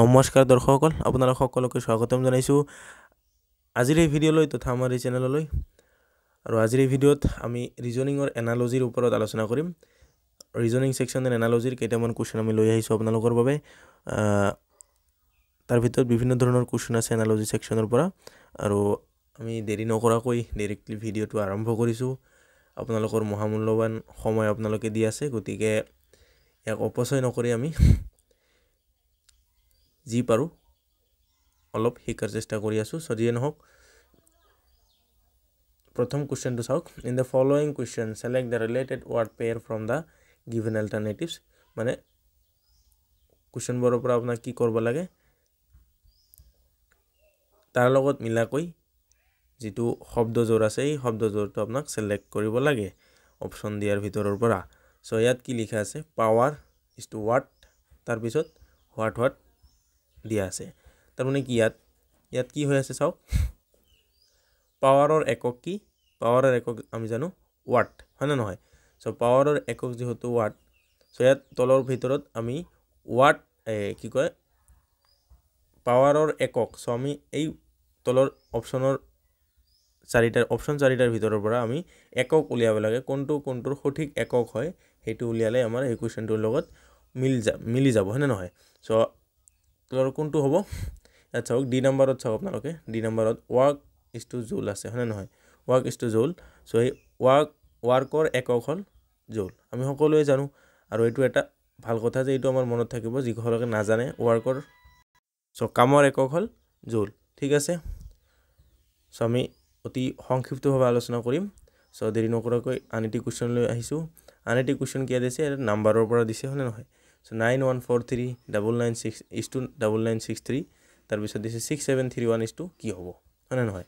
নমস্কাৰ দৰ্শকসকল আপোনালোক সকলোকে স্বাগতম জনাইছোঁ আজিৰ এই ভিডিঅ'লৈ তথা আমাৰ এই চেনেললৈ আৰু আজিৰ এই ভিডিঅ'ত আমি ৰিজনিঙৰ এনালজিৰ ওপৰত আলোচনা কৰিম ৰিজনিং ছেকশ্যন এণ্ড এনালজিৰ কেইটামান কুৱেশ্যন আমি লৈ আহিছোঁ আপোনালোকৰ বাবে তাৰ ভিতৰত বিভিন্ন ধৰণৰ কুৱেশ্যন আছে এনালজি ছেকশ্যনৰ পৰা আৰু আমি দেৰি নকৰাকৈ ডাইৰেক্টলি ভিডিঅ'টো আৰম্ভ কৰিছোঁ আপোনালোকৰ মহামূল্যৱান সময় আপোনালোকে দি আছে গতিকে ইয়াক অপচয় নকৰি আমি যি পাৰোঁ অলপ শিকাৰ চেষ্টা কৰি আছোঁ চ' যিয়ে নহওক প্ৰথম কুৱেশ্যনটো চাওক in the following question select the related word pair from the given alternatives মানে কুৱেশ্যনবোৰৰ পৰা আপোনাক কি কৰিব লাগে তাৰ লগত মিলাকৈ যিটো শব্দযোৰ আছে এই শব্দযোৰটো আপোনাক চিলেক্ট কৰিব লাগে অপশ্যন দিয়াৰ ভিতৰৰ পৰা চ' ইয়াত কি লিখা আছে পাৱাৰ ইজ টু ৱাৰ্ড তাৰপিছত হোৱাট হোৱাট দিয়া আছে তাৰমানে কি ইয়াত ইয়াত কি হৈ আছে চাওক পাৱাৰৰ একক কি পাৱাৰৰ একক আমি জানো ৱাট হয়নে নহয় চ' পাৱাৰৰ একক যিহেতু ৱাট চ' ইয়াত তলৰ ভিতৰত আমি ৱাট কি কয় পাৱাৰৰ একক চ' আমি এই তলৰ অপশ্যনৰ চাৰিটাৰ অপশ্যন চাৰিটাৰ ভিতৰৰ পৰা আমি একক উলিয়াব লাগে কোনটো কোনটোৰ সঠিক একক হয় সেইটো উলিয়ালে আমাৰ এই কুৱেশ্যনটোৰ লগত মিল যা মিলি যাব হয়নে নহয় চ' আৰু কোনটো হ'ব ইয়াত চাওক ডি নাম্বাৰত চাওক আপোনালোকে ডি নাম্বাৰত ৱাৰ্ক ইজ টু জোল আছে হয়নে নহয় ৱাৰ্ক ইজ টু জোল চ' সেই ৱাৰ্ক ৱাৰ্কৰ একক হ'ল জোল আমি সকলোৱে জানো আৰু এইটো এটা ভাল কথা যে এইটো আমাৰ মনত থাকিব যিসকলকে নাজানে ৱাৰ্কৰ চ' কামৰ একক হ'ল জোল ঠিক আছে চ' আমি অতি সংক্ষিপ্তভাৱে আলোচনা কৰিম চ' দেৰি নকৰাকৈ আন এটি কুৱেশ্যনলৈ আহিছোঁ আন এটি কুৱেশ্যন কিয় দিছে নাম্বাৰৰ পৰা দিছে হয়নে নহয় so' nine one four three double nine six is to double nine six three তাৰপিছত দিছে six seven three one is to কি হ'ব হয়নে নহয়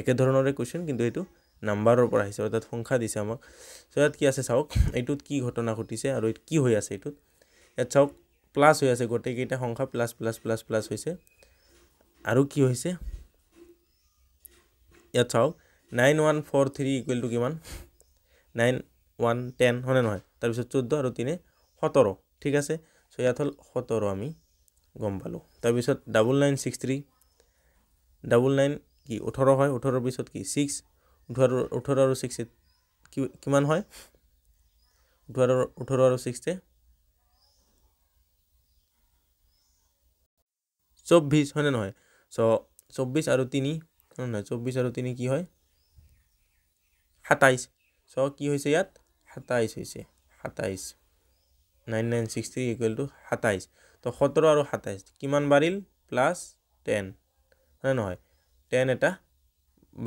একেধৰণৰে কুৱেশ্যন কিন্তু এইটো নাম্বাৰৰ পৰা আহিছে অৰ্থাৎ সংখ্যা দিছে আমাক চ' ইয়াত কি আছে চাওক এইটোত কি ঘটনা ঘটিছে আৰু কি হৈ আছে এইটোত ইয়াত চাওক প্লাছ হৈ আছে গোটেইকেইটা সংখ্যা প্লাছ প্লাছ প্লাছ প্লাছ হৈছে আৰু কি হৈছে ইয়াত চাওক nine one four three equal to কিমান নাইন ওৱান টেন হয়নে নহয় তাৰপিছত চৈধ্য আৰু তিনি সোতৰ ঠিক আছে চ' ইয়াত হ'ল সোতৰ আমি গম পালোঁ তাৰপিছত double nine six three double nine কি ওঠৰ হয় ওঠৰৰ পিছত কি ছিক্স ওঠৰ ওঠৰ আৰু ছিক্স কি কিমান হয় ওঠৰ ওঠৰ আৰু ছিক্সটে চৌব্বিছ হয়নে নহয় চ' চৌব্বিছ আৰু তিনি হয় নহয় চৌব্বিছ আৰু তিনি কি হয় সাতাইছ চ' কি হৈছে ইয়াত সাতাইছ হৈছে সাতাইছ nine nine six three equal to সাতাইছ তো সোতৰ আৰু সাতাইছ কিমান বাঢ়িল প্লাছ টেন হয় নহয় টেন এটা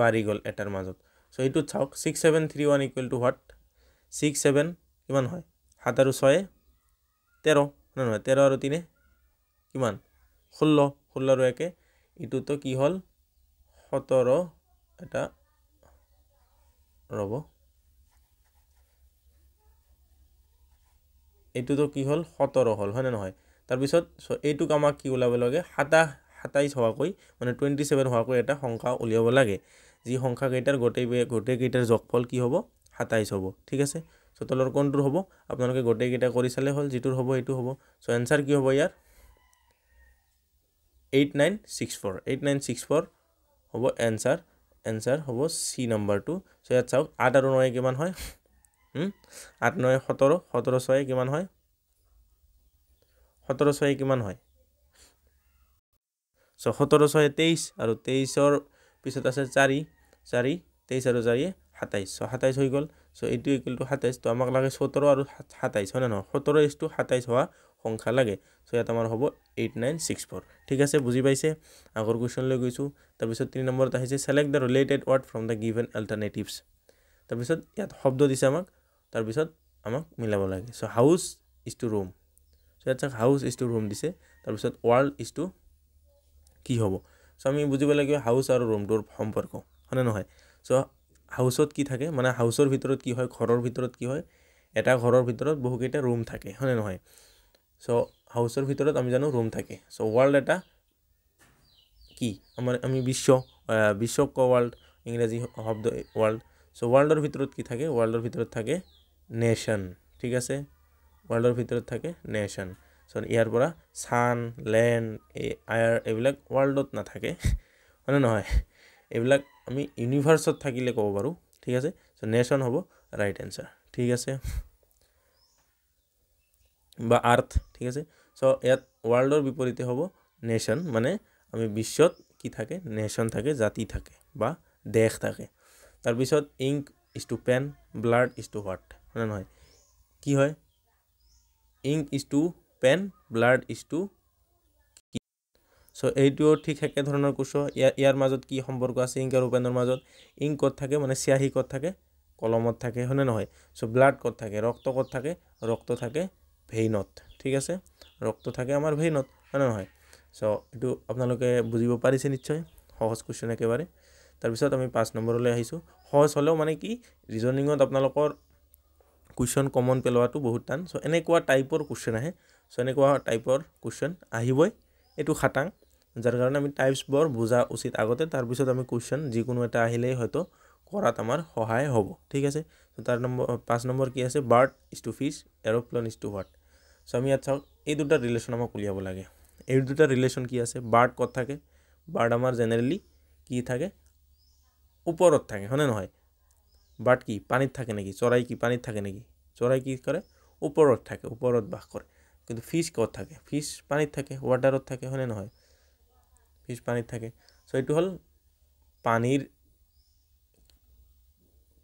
বাঢ়ি গ'ল এটাৰ মাজত চ' এইটোত চাওক six seven three one equal to what six seven কিমান হয় সাত আৰু ছয় তেৰ হয় নহয় তেৰ আৰু তিনি কিমান ষোল্ল ষোল্ল আৰু একে ইটোতো কি হ'ল সোতৰ এটা ৰ'ব এইটোতো কি হ'ল সোতৰ হ'ল হয়নে নহয় তাৰপিছত এইটোক আমাক কি ওলাব লাগে সাতাশ সাতাইছ হোৱাকৈ মানে টুৱেণ্টি ছেভেন হোৱাকৈ এটা সংখ্যা উলিয়াব লাগে যি সংখ্যাকেইটাৰ গোটেই গোটেইকেইটাৰ যোগফল কি হ'ব সাতাইছ হ'ব ঠিক আছে চ' তলৰ কোনটোৰ হ'ব আপোনালোকে গোটেইকেইটা কৰি চালে হ'ল যিটোৰ হ'ব সেইটো হ'ব চ' এনচাৰ কি হ'ব ইয়াৰ eight nine six four eight nine six four হ'ব এনচাৰ এনচাৰ হ'ব চি নম্বৰটো চ' ইয়াত চাওক আঠ আৰু নয় কিমান হয় আঠ নয় সোতৰ সোতৰ ছয় কিমান হয় সোতৰ ছয় কিমান হয় ছ সোতৰ ছয় তেইছ আৰু তেইছৰ পিছত আছে চাৰি চাৰি তেইছ আৰু চাৰি সাতাইছ ছ সাতাইছ হৈ গ'ল সো এইটো ইকুৱেল টু সাতাইছ ত' আমাক লাগে সোতৰ আৰু সাতাইছ হয় নে নহয় সোতৰ ইস টু সাতাইছ হোৱা সংখ্যা লাগে সো ইয়াত আমাৰ হব এইট নাইন ছিক্স ফ'ৰ ঠিক আছে বুজি পাইছে আগৰ কুৱেশ্যন লৈ গৈছোঁ তাৰপিছত তিনি নম্বৰত আহিছে select the related word from the given alternatives তাৰপিছত ইয়াত শব্দ দিছে আমাক তাৰপিছত আমাক মিলাব লাগে so' house is to room so' ইয়াত চাওক হাউচ ইজ টু ৰুম দিছে তাৰপিছত ৱৰ্ল্ড ইজ টু কি হ'ব চ' আমি বুজিব লাগিব হাউচ আৰু ৰুমটোৰ সম্পৰ্ক হয়নে নহয় চ' হাউচত কি থাকে মানে হাউচৰ ভিতৰত কি হয় ঘৰৰ ভিতৰত কি হয় এটা ঘৰৰ ভিতৰত বহুকেইটা ৰুম থাকে হয়নে নহয় চ' হাউচৰ ভিতৰত আমি জানো ৰুম থাকে চ' ৱৰ্ল্ড এটা কি আমাৰ আমি বিশ্ব বিশ্বক ৱৰ্ল্ড ইংৰাজী শব্দ ৱৰ্ল্ড চ' ৱৰ্ল্ডৰ ভিতৰত কি থাকে ৱৰ্ল্ডৰ ভিতৰত থাকে নেশ্যন ঠিক আছে ৱৰ্ল্ডৰ ভিতৰত থাকে নেশ্যন চ' ইয়াৰ পৰা ছান লেণ্ড এই আয়াৰ এইবিলাক ৱৰ্ল্ডত নাথাকে মানে নহয় এইবিলাক আমি ইউনিভাৰ্চত থাকিলে ক'ব পাৰোঁ ঠিক আছে চ' নেশ্যন হ'ব ৰাইট এনচাৰ ঠিক আছে বা আৰ্থ ঠিক আছে চ' ইয়াত ৱৰ্ল্ডৰ বিপৰীতে হ'ব নেশ্যন মানে আমি বিশ্বত কি থাকে নেশ্যন থাকে জাতি থাকে বা দেশ থাকে তাৰপিছত ink is to pen blood is to what মানে নহয় কি হয় ink is to pen blood is to so' এইটো ঠিক একেধৰণৰ কৈছোঁ ইয়াৰ ইয়াৰ মাজত কি সম্পৰ্ক আছে ইংক আৰু পেনৰ মাজত ইংক ক'ত থাকে মানে চিয়াহী ক'ত থাকে কলমত থাকে হয়নে নহয় চ' ব্লাড ক'ত থাকে ৰক্ত ক'ত থাকে ৰক্ত থাকে ভেইনত ঠিক আছে ৰক্ত থাকে আমাৰ ভেইনত হয়নে নহয় চ' এইটো আপোনালোকে বুজিব পাৰিছে নিশ্চয় সহজ কুৱেশ্যন একেবাৰে তাৰপিছত আমি পাঁচ নম্বৰলৈ আহিছোঁ সহজ হ'লেও মানে কি ৰিজনিঙত আপোনালোকৰ কুৱেশ্যন কমন পেলোৱাটো বহুত টান চ' এনেকুৱা টাইপৰ কুৱেশ্যন আহে চ' এনেকুৱা টাইপৰ কুৱেশ্যন আহিবই এইটো খাটাং যাৰ কাৰণে আমি টাইপছবোৰ বুজা উচিত আগতে তাৰপিছত আমি কুৱেশ্যন যিকোনো এটা আহিলেই হয়তো কৰাত আমাৰ সহায় হ'ব ঠিক আছে তাৰ নম্বৰ পাঁচ নম্বৰ কি আছে bird is to fish aeroplane is to what so' আমি ইয়াত চাওক এই দুটা ৰিলেশ্যন আমাক উলিয়াব লাগে এই দুটা ৰিলেশ্যন কি আছে বাৰ্ড ক'ত থাকে বাৰ্ড আমাৰ জেনেৰেলি কি থাকে ওপৰত থাকে হয়নে নহয় বাট কি পানীত থাকে নেকি চৰাই কি পানীত থাকে নেকি চৰাই কি কৰে ওপৰত থাকে ওপৰত বাস কৰে কিন্তু ফিছ ক'ত থাকে ফিছ পানীত থাকে ৱাটাৰত থাকে হয়নে নহয় ফিছ পানীত থাকে চ' এইটো হ'ল পানীৰ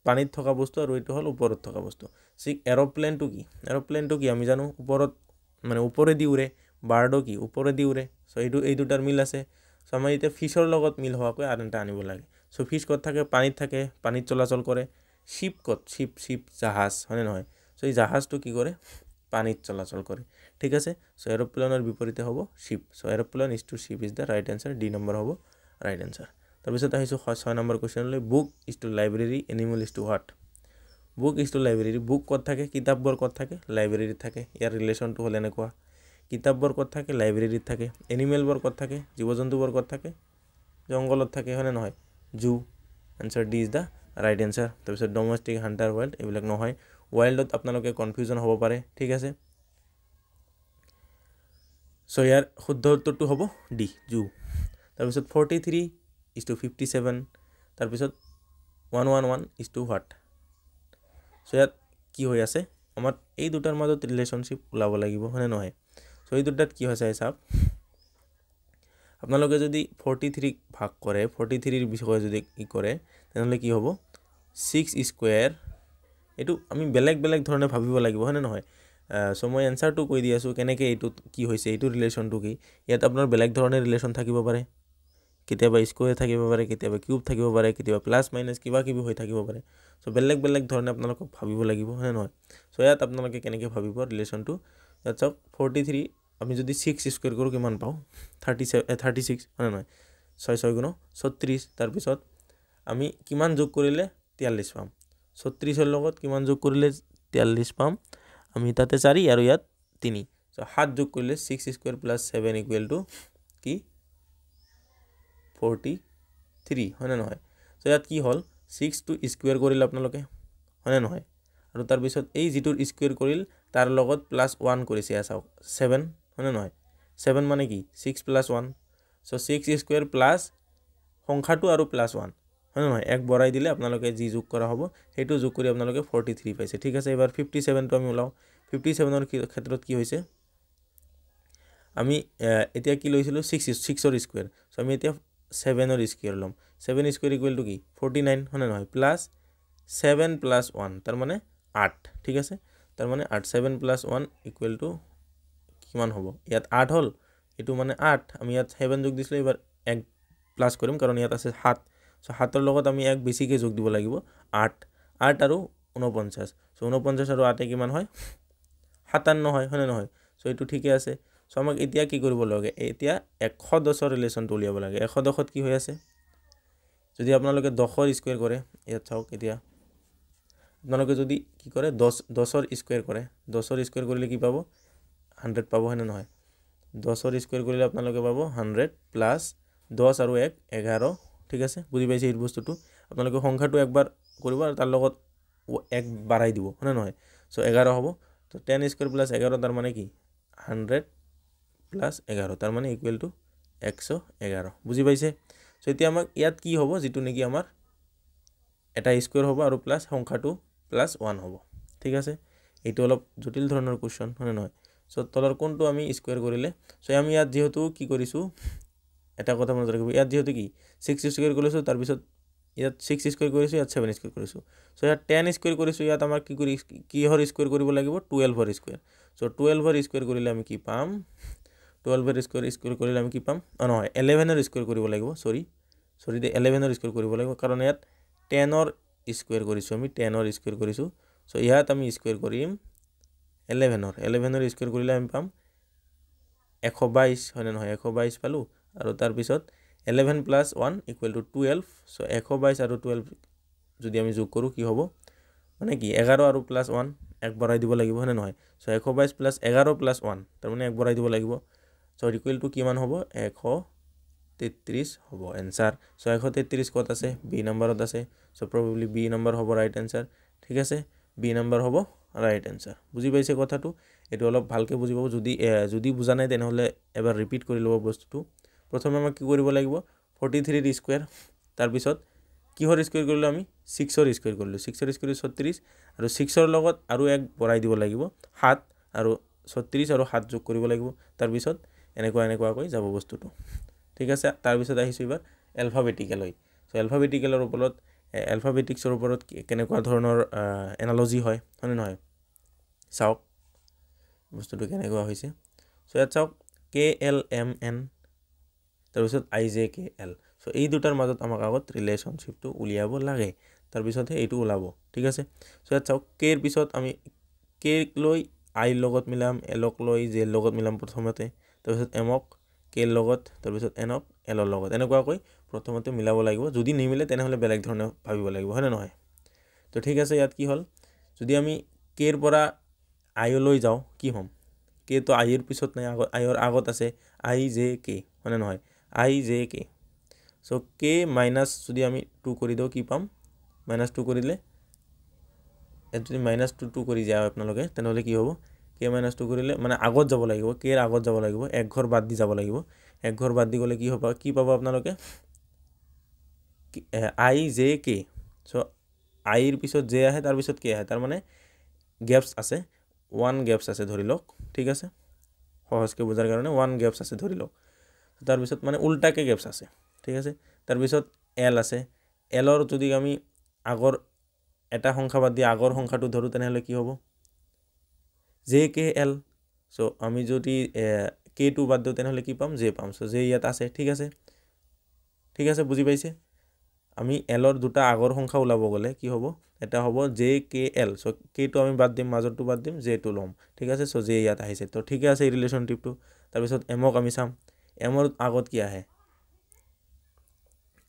পানীত থকা বস্তু আৰু এইটো হ'ল ওপৰত থকা বস্তু ঠিক এৰ'প্লেনটো কি এৰ'প্লেনটো কি আমি জানো ওপৰত মানে ওপৰেদি উৰে বাৰ্ডো কি ওপৰেদি উৰে চ' এইটো এই দুটাৰ মিল আছে চ' আমাৰ এতিয়া ফিছৰ লগত মিল হোৱাকৈ আৰু এটা আনিব লাগে চ' ফিছ ক'ত থাকে পানীত থাকে পানীত চলাচল কৰে শ্বিপ ক'ত শ্বিপ শ্বিপ জাহাজ হয়নে নহয় চ' এই জাহাজটো কি কৰে পানীত চলাচল কৰে ঠিক আছে চ' এৰোপ্লেনৰ বিপৰীতে হ'ব ship so' aeroplane is to ship is the right answer D number হ'ব ৰাইট এনচাৰ তাৰপিছত আহিছোঁ ছয় নম্বৰ কুৱেশ্যনলৈ book is to library animal is to what book is to library book ক'ত থাকে কিতাপবোৰ ক'ত থাকে লাইব্ৰেৰীত থাকে ইয়াৰ ৰিলেশ্যনটো হ'ল এনেকুৱা কিতাপবোৰ ক'ত থাকে লাইব্ৰেৰীত থাকে এনিমেলবোৰ ক'ত থাকে জীৱ জন্তুবোৰ ক'ত থাকে জংঘলত থাকে হয়নে নহয় zoo answer D is the right answer তাৰপিছত ডমেষ্টিক হাণ্টাৰ ৱাইল্ড এইবিলাক নহয় ৱাইল্ডত আপোনালোকে কনফিউজন হ'ব পাৰে ঠিক আছে চ' ইয়াৰ শুদ্ধ উত্তৰটো হ'ব ডি জু তাৰপিছত forty three is to fifty seven তাৰপিছত one one one is to what so' ইয়াত কি হৈ আছে আমাৰ এই দুটাৰ মাজত ৰিলেশ্যনশ্বিপ ওলাব লাগিব হয়নে নহয় চ' এই দুটাত কি হৈছে চাব আপোনালোকে যদি ফৰ্টি থ্ৰীক ভাগ কৰে ফৰ্টি থ্ৰীৰ বিষয়ে যদি কি কৰে তেনেহ'লে কি হ'ব ছিক্স স্কুৱেৰ এইটো আমি বেলেগ বেলেগ ধৰণে ভাবিব লাগিব হয়নে নহয় চ' মই এনচাৰটো কৈ দি আছোঁ কেনেকৈ এইটো কি হৈছে এইটো ৰিলেশ্যনটো কি ইয়াত আপোনাৰ বেলেগ ধৰণে ৰিলেশ্যন থাকিব পাৰে কেতিয়াবা স্কুৱেৰ থাকিব পাৰে কেতিয়াবা কিউব থাকিব পাৰে কেতিয়াবা প্লাছ মাইনাছ কিবা কিবি হৈ থাকিব পাৰে চ' বেলেগ বেলেগ ধৰণে আপোনালোকক ভাবিব লাগিব হয়নে নহয় চ' ইয়াত আপোনালোকে কেনেকৈ ভাবিব ৰিলেশ্যনটো ইয়াত চাওক ফৰ্টি থ্ৰী আমি যদি ছিক্স স্কুৱেৰ কৰোঁ কিমান পাওঁ থাৰ্টি ছেভেন থাৰ্টি ছিক্স হয়নে নহয় ছয় ছয় গুণ ছত্ৰিছ তাৰপিছত আমি কিমান যোগ কৰিলে তিয়াল্লিছ পাম ছত্ৰিছৰ লগত কিমান যোগ কৰিলে তিয়াল্লিছ পাম আমি তাতে চাৰি আৰু ইয়াত তিনি চ' সাত যোগ কৰিলে six square plus seven equal to কি ফৰ্টি থ্ৰী হয়নে নহয় চ' ইয়াত কি হ'ল ছিক্স টু স্কুৱেৰ কৰিলে আপোনালোকে হয়নে নহয় আৰু তাৰপিছত এই যিটো স্কুৱেৰ কৰিল তাৰ লগত প্লাছ ওৱান কৰিছে চাওক ছেভেন হয়নে নহয় ছেভেন মানে কি six plus one so' six square plus সংখ্যাটো আৰু প্লাছ ওৱান হয়নে নহয় এক বঢ়াই দিলে আপোনালোকে যি যোগ কৰা হ'ব সেইটো যোগ কৰি আপোনালোকে ফৰ্টি থ্ৰী পাইছে ঠিক আছে এইবাৰ ফিফটি ছেভেনটো আমি ওলাওঁ ফিফটি ছেভেনৰ ক্ষেত্ৰত কি হৈছে আমি এতিয়া কি লৈছিলোঁ ছিক্স ছিক্সৰ স্কুৱেৰ চ' আমি এতিয়া ছেভেনৰ স্কুৱেৰ ল'ম ছেভেন স্কুৱেৰ ইকুৱেলটো কি ফৰ্টি নাইন হয়নে নহয় প্লাছ ছেভেন প্লাছ ওৱান তাৰমানে আঠ ঠিক আছে তাৰমানে আঠ seven plus one equal to কিমান হ'ব ইয়াত আঠ হ'ল এইটো মানে আঠ আমি ইয়াত ছেভেন যোগ দিছিলোঁ এইবাৰ এক প্লাছ কৰিম কাৰণ ইয়াত আছে সাত চ' সাতৰ লগত আমি এক বেছিকৈ যোগ দিব লাগিব আঠ আঠ আৰু ঊনপঞ্চাছ চ' ঊনপঞ্চাছ আৰু আঠে কিমান হয় সাতান্ন হয় হয়নে নহয় চ' এইটো ঠিকে আছে চ' আমাক এতিয়া কি কৰিব লাগে এতিয়া এশ দহৰ ৰিলেশ্যনটো উলিয়াব লাগে এশ দশত কি হৈ আছে যদি আপোনালোকে দহৰ স্কুৱেৰ কৰে ইয়াত চাওক এতিয়া আপোনালোকে যদি কি কৰে দহ দহৰ স্কুৱেৰ কৰে দহৰ স্কুৱেৰ কৰিলে কি পাব হাণ্ড্ৰেড পাব হয়নে নহয় দহৰ স্কুৱেৰ কৰিলে আপোনালোকে পাব হাণ্ড্ৰেড প্লাছ দহ আৰু এক এঘাৰ ঠিক আছে বুজি পাইছে এই বস্তুটো আপোনালোকে সংখ্যাটো একবাৰ কৰিব আৰু তাৰ লগত এক বাঢ়াই দিব হয়নে নহয় চ' এঘাৰ হ'ব তো টেন স্কুৱেৰ প্লাছ এঘাৰ তাৰমানে কি হাণ্ড্ৰেড প্লাছ এঘাৰ তাৰমানে ইকুৱেল টু একশ এঘাৰ বুজি পাইছে চ' এতিয়া আমাক ইয়াত কি হ'ব যিটো নেকি আমাৰ এটা স্কুৱেৰ হ'ব আৰু প্লাছ সংখ্যাটো প্লাছ ওৱান হ'ব ঠিক আছে এইটো অলপ জটিল ধৰণৰ কুৱেশ্যন হয়নে নহয় সো তলৰ কোনটো আমি স্কুৱেৰ কৰিলে চ' আমি ইয়াত যিহেতু কি কৰিছোঁ এটা কথা মনত ৰাখিব ইয়াত যিহেতু কি ছিক্স স্কুৱেৰ কৰিছোঁ তাৰপিছত ইয়াত ছিক্স স্কুৱেৰ কৰিছোঁ ইয়াত ছেভেন স্কুৱেৰ কৰিছোঁ চ' ইয়াত টেন স্কুৱেৰ কৰিছোঁ ইয়াত আমাৰ কি কৰি কিহৰ স্কুৱেৰ কৰিব লাগিব টুৱেলভৰ স্কুৱেৰ চ' টুৱেলভৰ স্কুৱেৰ কৰিলে আমি কি পাম টুৱেলভৰ স্কুৱেৰ স্কুৱেৰ কৰিলে আমি কি পাম অঁ নহয় এলেভেনৰ স্কুৱেৰ কৰিব লাগিব চৰি চৰি দে এলেভেনৰ স্কুৱেৰ কৰিব লাগিব কাৰণ ইয়াত টেনৰ স্কুৱেৰ কৰিছোঁ আমি টেনৰ স্কুৱেৰ কৰিছোঁ চ' ইয়াত আমি স্কুৱেৰ কৰিম এলেভেনৰ এলেভেনৰ স্কুৱেৰ কৰিলে আমি পাম এশ বাইছ হয়নে নহয় এশ বাইছ পালোঁ আৰু তাৰপিছত eleven plus one equal to twelve so' এশ বাইছ আৰু টুৱেলভ যদি আমি যোগ কৰোঁ কি হ'ব মানে কি এঘাৰ আৰু প্লাছ ওৱান এক বঢ়াই দিব লাগিব হয়নে নহয় চ' এশ বাইছ প্লাছ এঘাৰ প্লাছ ওৱান তাৰমানে এক বঢ়াই দিব লাগিব চ' ৰিকুৱেলটো কিমান হ'ব এশ তেত্ৰিছ হ'ব এনচাৰ চ' এশ তেত্ৰিছ ক'ত আছে বি নম্বৰত আছে চ' প্ৰবেবলি বি নম্বৰ হ'ব ৰাইট এনচাৰ ঠিক আছে বি নম্বৰ হ'ব ৰাইট এনচাৰ বুজি পাইছে কথাটো এইটো অলপ ভালকৈ বুজি পাব যদি যদি বুজা নাই তেনেহ'লে এবাৰ ৰিপিট কৰি ল'ব বস্তুটো প্ৰথমে আমাক কি কৰিব লাগিব ফৰ্টি থ্ৰীৰ স্কুৱেৰ তাৰপিছত কিহৰ স্কুৱেৰ কৰিলোঁ আমি ছিক্সৰ স্কুৱেৰ কৰিলোঁ ছিক্সৰ স্কুৱেৰ ছত্ৰিছ আৰু ছিক্সৰ লগত আৰু এক বঢ়াই দিব লাগিব সাত আৰু ছত্ৰিছ আৰু সাত যোগ কৰিব লাগিব তাৰপিছত এনেকুৱা এনেকুৱাকৈ যাব বস্তুটো ঠিক আছে তাৰপিছত আহিছোঁ এইবাৰ এলফাবেটিকেলৈ চ' এলফাবেটিকেলৰ ওপৰত এলফাবেটিক্সৰ ওপৰত কেনেকুৱা ধৰণৰ এনালজি হয় হয়নে নহয় চাওক বস্তুটো কেনেকুৱা হৈছে চ' ইয়াত চাওক কে এল এম এন তাৰপিছত আই জে কে এল চ' এই দুটাৰ মাজত আমাক আগত ৰিলেশ্যনশ্বিপটো উলিয়াব লাগে তাৰপিছতহে এইটো ওলাব ঠিক আছে চ' ইয়াত চাওক কেৰ পিছত আমি কেক লৈ আইৰ লগত মিলাম এলক লৈ জেৰ লগত মিলাম প্ৰথমতে তাৰপিছত এমক কেৰ লগত তাৰপিছত এনক এলৰ লগত এনেকুৱাকৈ প্ৰথমতে মিলাব লাগিব যদি নিমিলে তেনেহ'লে বেলেগ ধৰণে ভাবিব লাগিব হয়নে নহয় তো ঠিক আছে ইয়াত কি হ'ল যদি আমি কেৰ পৰা আইলৈ যাওঁ কি হ'ম কেতো আইৰ পিছত নাই আগত আইৰ আগত আছে আই জে কে হয়নে নহয় আই জে কে চ' কে মাইনাছ যদি আমি টু কৰি দিওঁ কি পাম মাইনাছ টু কৰিলে ইয়াত যদি মাইনাছ টু টু কৰি যায় আপোনালোকে তেনেহ'লে কি হ'ব কে মাইনাছ টু কৰিলে মানে আগত যাব লাগিব কেৰ আগত যাব লাগিব এক ঘৰ বাদ দি যাব লাগিব এক ঘৰ বাদ দি গ'লে কি হ'ব কি পাব আপোনালোকে আই জে কে চ' আইৰ পিছত জে আহে তাৰপিছত কে আহে তাৰমানে গেপছ আছে ওৱান গেপছ আছে ধৰি লওক ঠিক আছে সহজকৈ বুজাৰ কাৰণে ওৱান গেপছ আছে ধৰি লওক তাৰপিছত মানে উল্টাকৈ গেপছ আছে ঠিক আছে তাৰপিছত এল আছে এলৰ যদি আমি আগৰ এটা সংখ্যা বাদ দি আগৰ সংখ্যাটো ধৰোঁ তেনেহ'লে কি হ'ব জে কে এল চ' আমি যদি কে টু বাদ দিওঁ তেনেহ'লে কি পাম জে পাম চ' জে ইয়াত আছে ঠিক আছে ঠিক আছে বুজি পাইছে আমি এলৰ দুটা আগৰ সংখ্যা ওলাব গ'লে কি হ'ব এটা হ'ব জে কে এল চ' কেটো আমি বাদ দিম মাজৰটো বাদ দিম জেটো ল'ম ঠিক আছে চ' জে ইয়াত আহিছে তো ঠিকে আছে এই ৰিলেশ্যনশ্বিপটো তাৰপিছত এমক আমি চাম এমৰ আগত কি আহে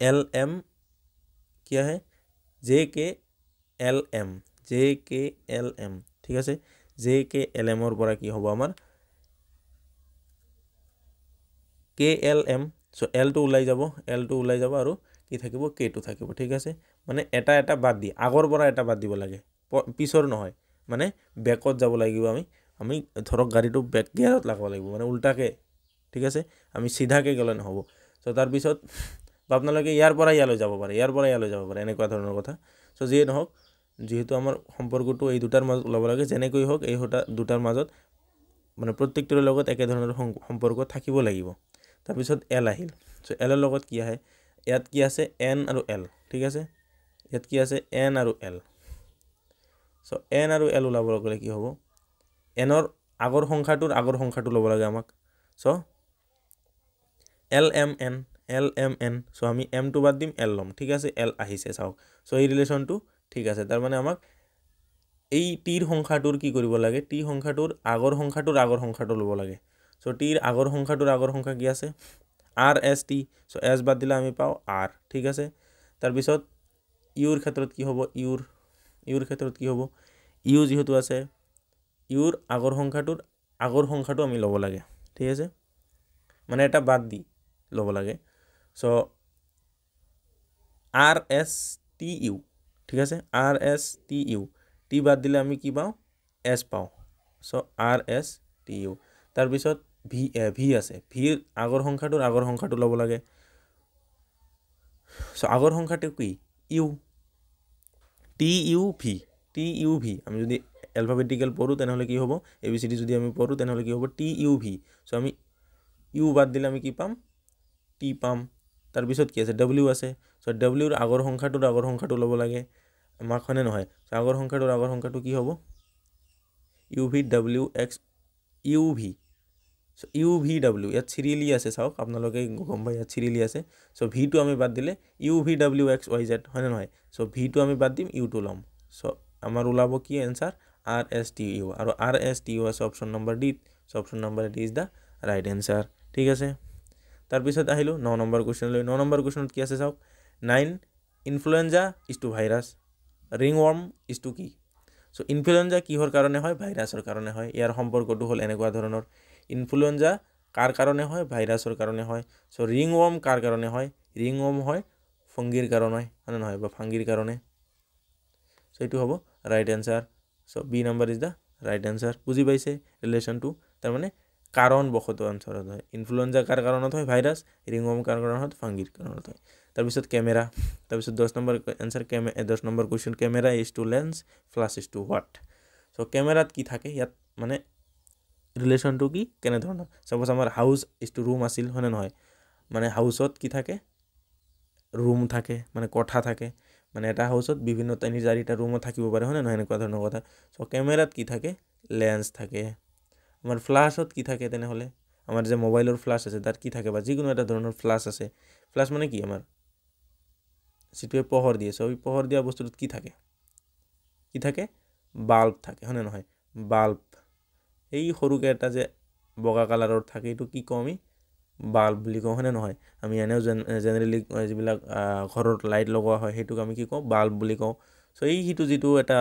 এল এম কি আহে J K L M J K L M ঠিক আছে জে কে এল এমৰ পৰা কি হ'ব আমাৰ কে এল এম চ' এলটো ওলাই যাব এলটো ওলাই যাব আৰু কি থাকিব কেটো থাকিব ঠিক আছে মানে এটা এটা বাদ দি আগৰ পৰা এটা বাদ দিব লাগে পিছৰ নহয় মানে বেকত যাব লাগিব আমি আমি ধৰক গাড়ীটো বেক গিয়াৰত লাগাব লাগিব মানে উল্টাকৈ ঠিক আছে আমি চিধাকৈ গ'লে নহ'ব চ' তাৰপিছত বা আপোনালোকে ইয়াৰ পৰা ইয়ালৈ যাব পাৰে ইয়াৰ পৰা ইয়ালৈ যাব পাৰে এনেকুৱা ধৰণৰ কথা চ' যিয়ে নহওক যিহেতু আমাৰ সম্পৰ্কটো এই দুটাৰ মাজত ওলাব লাগে যেনেকৈ হওক এই দুটাৰ মাজত মানে প্ৰত্যেকটোৰে লগত একেধৰণৰ সম্পৰ্ক থাকিব লাগিব তাৰপিছত এল আহিল চ' এলৰ লগত কি আহে ইয়াত কি আছে এন আৰু এল ঠিক আছে ইয়াত কি আছে এন আৰু এল চ' এন আৰু এল ওলাব গ'লে কি হ'ব এনৰ আগৰ সংখ্যাটোৰ আগৰ সংখ্যাটো ল'ব লাগে আমাক so' L M N L M N so' আমি এমটো বাদ দিম এল ল'ম ঠিক আছে এল আহিছে চাওক চ' এই ৰিলেশ্যনটো ঠিক আছে তাৰমানে আমাক এই টিৰ সংখ্যাটোৰ কি কৰিব লাগে টি সংখ্যাটোৰ আগৰ সংখ্যাটোৰ আগৰ সংখ্যাটো ল'ব লাগে চ' টিৰ আগৰ সংখ্যাটোৰ আগৰ সংখ্যা কি আছে আর এস টি সো এস বাদ দিলে আমি পাও আর ঠিক আছে তারপিছত ইউর ক্ষেত্রে কি হব ইউর ইউর ক্ষেত্রে কি হব ইউ যেহেতু আছে ইউর আগর সংখ্যাটোর আগর সংখ্যাটো আমি লব লাগে ঠিক আছে মানে এটা বাদ দি লব লাগে so R S T U ঠিক আছে আর এস টি ইউ টি বাদ দিলে আমি কি পাও এস পাও so R S T U তারপিছত ভি এ ভি আছে ভিৰ আগৰ সংখ্যাটোৰ আগৰ সংখ্যাটো ল'ব লাগে চ' আগৰ সংখ্যাটো কি U T U V T U V আমি যদি এলফাবেটিকেল পঢ়োঁ তেনেহ'লে কি হ'ব এ বি চি ডি যদি আমি পঢ়োঁ তেনেহ'লে কি হ'ব টি ইউ ভি চ' আমি ইউ বাদ দিলে আমি কি পাম টি পাম তাৰপিছত কি আছে ডব্লিউ আছে চ' ডব্লিউৰ আগৰ সংখ্যাটোৰ আগৰ সংখ্যাটো ল'ব লাগে মাক হয়নে নহয় চ' আগৰ সংখ্যাটোৰ আগৰ সংখ্যাটো কি হ'ব U V W X U V so' U V W ইয়াত চিৰিলি আছে চাওক আপোনালোকে গম পায় ইয়াত চিৰিলি আছে চ' ভিটো আমি বাদ দিলে U V W X Y Z হয়নে নহয় চ' ভিটো আমি বাদ দিম ইউটো ল'ম চ' আমাৰ ওলাব কি answer R S T U আৰু আৰ এছ টি ইউ আছে অপশ্যন নম্বৰ ডিত so' option number D is the right answer ঠিক আছে তাৰপিছত আহিলোঁ ন নম্বৰ কুৱেশ্যনলৈ ন নম্বৰ কুৱেশ্যনত কি আছে চাওক nine influenza is to virus ringworm is to কি চ' ইনফ্লুৱেঞ্জা কিহৰ কাৰণে হয় ভাইৰাছৰ কাৰণে হয় ইয়াৰ সম্পৰ্কটো হ'ল এনেকুৱা ধৰণৰ ইনফ্লুয়েঞ্জা কার কারণে হয় ভাইরাসের কারণে হয় সো রিংওয়ার্ম কার কারণে হয় রিংওয়ার্ম হয় ফঙ্গির কারণে হয় নহয় বা ফাঙ্গির কারণে সো এইটো হ'ব right answer so B number is the right answer বুজি পাইছে ৰিলেশ্যনটো তাৰমানে কাৰণবশত এনচাৰত হয় ইনফ্লুৱেঞ্জা কাৰ কাৰণত হয় ভাইৰাছ ৰিংৱম কাৰ কাৰণত ফাংগিৰ কাৰণত হয় তাৰপিছত কেমেৰা তাৰপিছত দহ নম্বৰ এনচাৰ কেমে দহ number question camera is to lens flash is to what so' কেমেৰাত কি থাকে ইয়াত মানে ৰিলেশ্যনটো কি কেনেধৰণৰ চাপ'জ আমাৰ হাউচ ইজটো ৰুম আছিল হয়নে নহয় মানে হাউচত কি থাকে ৰুম থাকে মানে কোঠা থাকে মানে এটা হাউচত বিভিন্ন তিনি চাৰিটা ৰুমত থাকিব পাৰে হয়নে নহয় এনেকুৱা ধৰণৰ কথা চ' কেমেৰাত কি থাকে লেন্স থাকে আমাৰ ফ্লাছত কি থাকে তেনেহ'লে আমাৰ যে মোবাইলৰ ফ্লাছ আছে তাত কি থাকে বা যিকোনো এটা ধৰণৰ ফ্লাছ আছে ফ্লাছ মানে কি আমাৰ যিটোৱে পোহৰ দিয়ে চ' পোহৰ দিয়া বস্তুটোত কি থাকে কি থাকে বাল্ব থাকে হয়নে নহয় বাল্ব এই সৰুকৈ এটা যে বগা কালাৰৰ থাকে এইটো কি কওঁ আমি বাল্ব বুলি কওঁ হয়নে নহয় আমি এনেও জেনেৰেলি যিবিলাক ঘৰত লাইট লগোৱা হয় সেইটোক আমি কি কওঁ বাল্ব বুলি কওঁ চ' এই সিটো যিটো এটা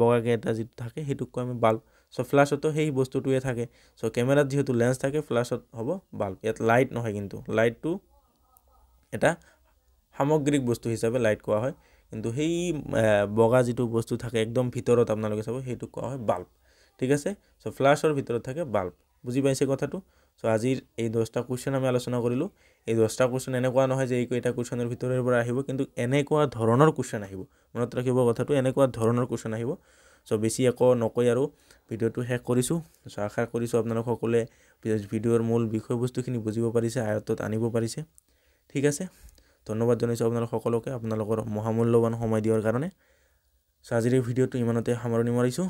বগাকৈ এটা যিটো থাকে সেইটোক কওঁ আমি বাল্ব চ' ফ্লাছতো সেই বস্তুটোৱে থাকে চ' কেমেৰাত যিহেতু লেন্স থাকে ফ্লাছত হ'ব বাল্ব ইয়াত লাইট নহয় কিন্তু লাইটটো এটা সামগ্ৰিক বস্তু হিচাপে লাইট কোৱা হয় কিন্তু সেই বগা যিটো বস্তু থাকে একদম ভিতৰত আপোনালোকে চাব সেইটোক কোৱা হয় বাল্ব ঠিক আছে চ' ফ্লাছৰ ভিতৰত থাকে বাল্ব বুজি পাইছে কথাটো চ' আজিৰ এই দহটা কুৱেশ্যন আমি আলোচনা কৰিলোঁ এই দহটা কুৱেশ্যন এনেকুৱা নহয় যে এইকেইটা কুৱেশ্যনৰ ভিতৰৰ পৰা আহিব কিন্তু এনেকুৱা ধৰণৰ কুৱেশ্যন আহিব মনত ৰাখিব কথাটো এনেকুৱা ধৰণৰ কুৱেশ্যন আহিব চ' বেছি একো নকৈ আৰু ভিডিঅ'টো শেষ কৰিছোঁ চ' আশা কৰিছোঁ আপোনালোক সকলোৱে ভিডিঅ'ৰ মূল বিষয়বস্তুখিনি বুজিব পাৰিছে আয়ত্তত আনিব পাৰিছে ঠিক আছে ধন্যবাদ জনাইছোঁ আপোনালোক সকলোকে আপোনালোকৰ মহামূল্যৱান সময় দিয়াৰ কাৰণে চ' আজিৰ এই ভিডিঅ'টো ইমানতে সামৰণি মাৰিছোঁ